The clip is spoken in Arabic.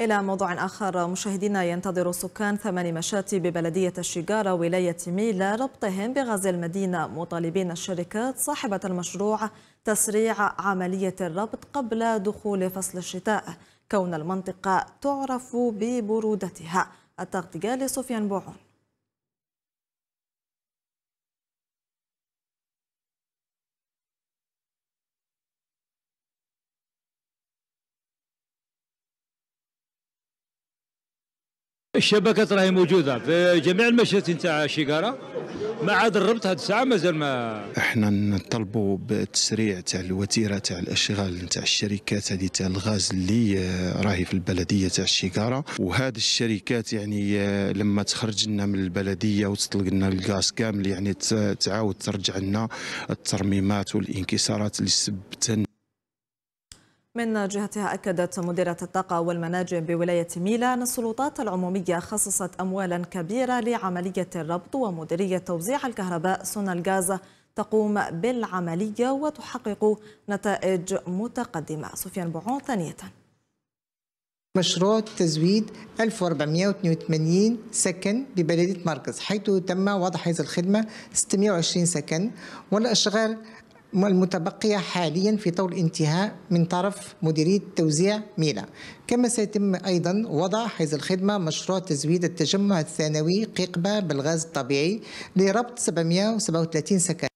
إلى موضوع آخر مشاهدينا ينتظر سكان ثمان مشات ببلدية الشجارة ولاية ميلا ربطهم بغاز المدينة مطالبين الشركات صاحبة المشروع تسريع عملية الربط قبل دخول فصل الشتاء كون المنطقة تعرف ببرودتها التغطية لسفيان بوعون الشبكات راهي موجوده في جميع المشات نتاع شيكاره ما عاد الربط هاد الساعه مازال ما احنا نطلبوا بالتسريع تاع الوتيره تاع الاشغال تاع الشركات هذه تاع الغاز اللي آه، راهي في البلديه تاع الشيكاره وهاد الشركات يعني آه، لما تخرج لنا من البلديه وتطلق لنا الغاز كامل يعني تعاود ترجع لنا الترميمات والانكسارات اللي سبتن من جهتها أكدت مديرة الطاقة والمناجم بولاية ميلا أن السلطات العمومية خصصت أموالا كبيرة لعملية الربط ومديرية توزيع الكهرباء سون الغاز تقوم بالعملية وتحقق نتائج متقدمة سفيان بوعون ثانية مشروع تزويد 1482 سكن ببلدية مركز حيث تم وضع هذه الخدمة 620 سكن والأشغال المتبقية حاليا في طور الانتهاء من طرف مديرية توزيع ميلا كما سيتم أيضا وضع حيز الخدمة مشروع تزويد التجمع الثانوي قيقبة بالغاز الطبيعي لربط 737 سكن